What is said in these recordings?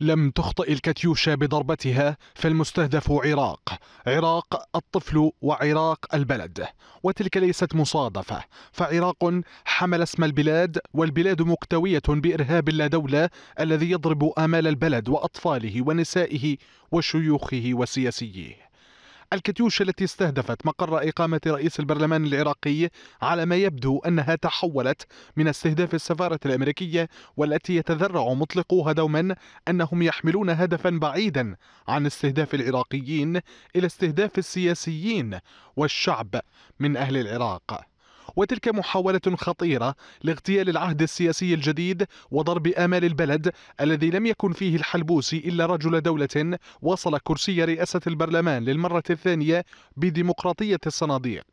لم تخطئ الكاتيوشا بضربتها فالمستهدف عراق عراق الطفل وعراق البلد وتلك ليست مصادفة فعراق حمل اسم البلاد والبلاد مكتوية بإرهاب لا دولة الذي يضرب آمال البلد وأطفاله ونسائه وشيوخه وسياسيه الكتيوش التي استهدفت مقر إقامة رئيس البرلمان العراقي على ما يبدو أنها تحولت من استهداف السفارة الأمريكية والتي يتذرع مطلقوها دوما أنهم يحملون هدفا بعيدا عن استهداف العراقيين إلى استهداف السياسيين والشعب من أهل العراق وتلك محاولة خطيرة لاغتيال العهد السياسي الجديد وضرب آمال البلد الذي لم يكن فيه الحلبوسي إلا رجل دولة وصل كرسي رئاسة البرلمان للمرة الثانية بديمقراطية الصناديق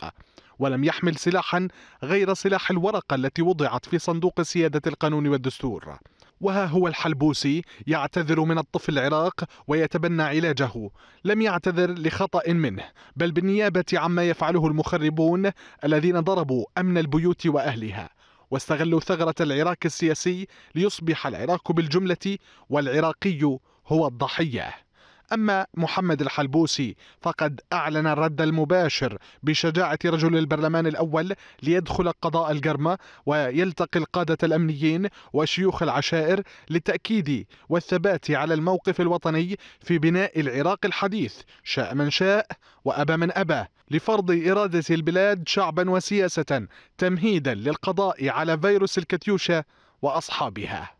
ولم يحمل سلاحا غير سلاح الورقة التي وضعت في صندوق سيادة القانون والدستور وها هو الحلبوسي يعتذر من الطفل العراق ويتبنى علاجه لم يعتذر لخطأ منه بل بالنيابة عما يفعله المخربون الذين ضربوا أمن البيوت وأهلها واستغلوا ثغرة العراق السياسي ليصبح العراق بالجملة والعراقي هو الضحية أما محمد الحلبوسي فقد أعلن الرد المباشر بشجاعة رجل البرلمان الأول ليدخل قضاء الجرمة ويلتقي القادة الأمنيين وشيوخ العشائر للتأكيد والثبات على الموقف الوطني في بناء العراق الحديث شاء من شاء وأبى من أبى لفرض إرادة البلاد شعبا وسياسة تمهيدا للقضاء على فيروس الكتيوشا وأصحابها